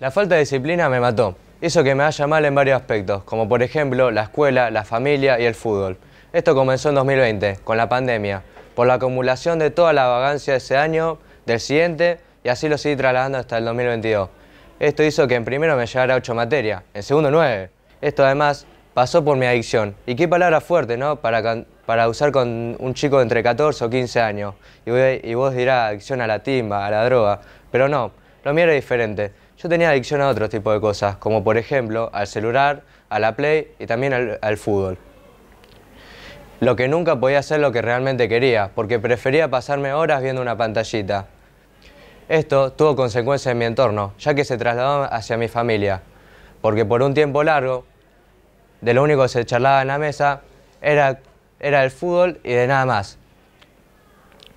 La falta de disciplina me mató. Hizo que me haya mal en varios aspectos, como por ejemplo la escuela, la familia y el fútbol. Esto comenzó en 2020, con la pandemia, por la acumulación de toda la vagancia de ese año, del siguiente, y así lo seguí trasladando hasta el 2022. Esto hizo que en primero me llegara 8 materias, en segundo 9. Esto además pasó por mi adicción. Y qué palabra fuerte, ¿no? Para, para usar con un chico entre 14 o 15 años. y vos dirás adicción a la timba, a la droga. Pero no, lo mío era diferente yo tenía adicción a otro tipo de cosas, como por ejemplo al celular, a la play y también al, fútbol. Lo que nunca podía hacer lo que realmente quería, porque prefería pasarme horas viendo una pantallita. Esto tuvo consecuencias en mi entorno, ya que se trasladó hacia mi familia, porque por un tiempo largo, de lo único que se charlaba en la mesa era, era el fútbol y de nada más.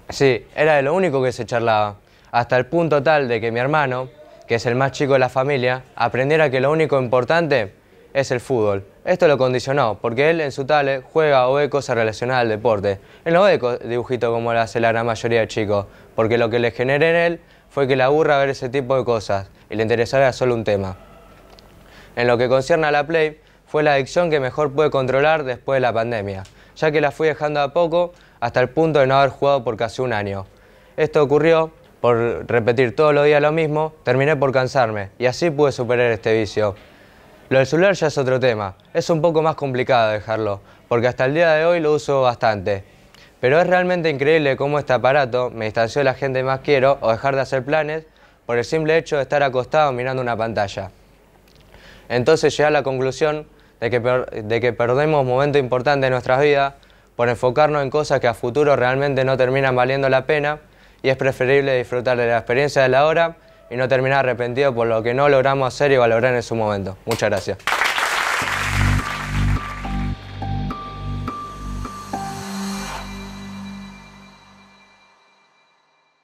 Sí, era de lo único que se charlaba, hasta el punto tal de que mi hermano, que es el más chico de la familia, aprendiera que lo único importante es el fútbol. Esto lo condicionó, porque él en su tal juega o ve cosas relacionadas al deporte. Él no ve dibujito como lo hace la gran mayoría de chicos, porque lo que le genera en él fue que le aburra ver ese tipo de cosas y le interesara solo un tema. En lo que concierne a la Play, fue la adicción que mejor pude controlar después de la pandemia, ya que la fui dejando a poco hasta el punto de no haber jugado por casi un año. Esto ocurrió por repetir todos los días lo mismo, terminé por cansarme y así pude superar este vicio. Lo del celular ya es otro tema, es un poco más complicado dejarlo, porque hasta el día de hoy lo uso bastante. Pero es realmente increíble cómo este aparato me distanció de la gente más quiero o dejar de hacer planes por el simple hecho de estar acostado mirando una pantalla. Entonces llegué a la conclusión de que, de que perdemos momentos importantes de nuestras vidas por enfocarnos en cosas que a futuro realmente no terminan valiendo la pena y es preferible disfrutar de la experiencia de la hora y no terminar arrepentido por lo que no logramos hacer y valorar en su momento. Muchas gracias.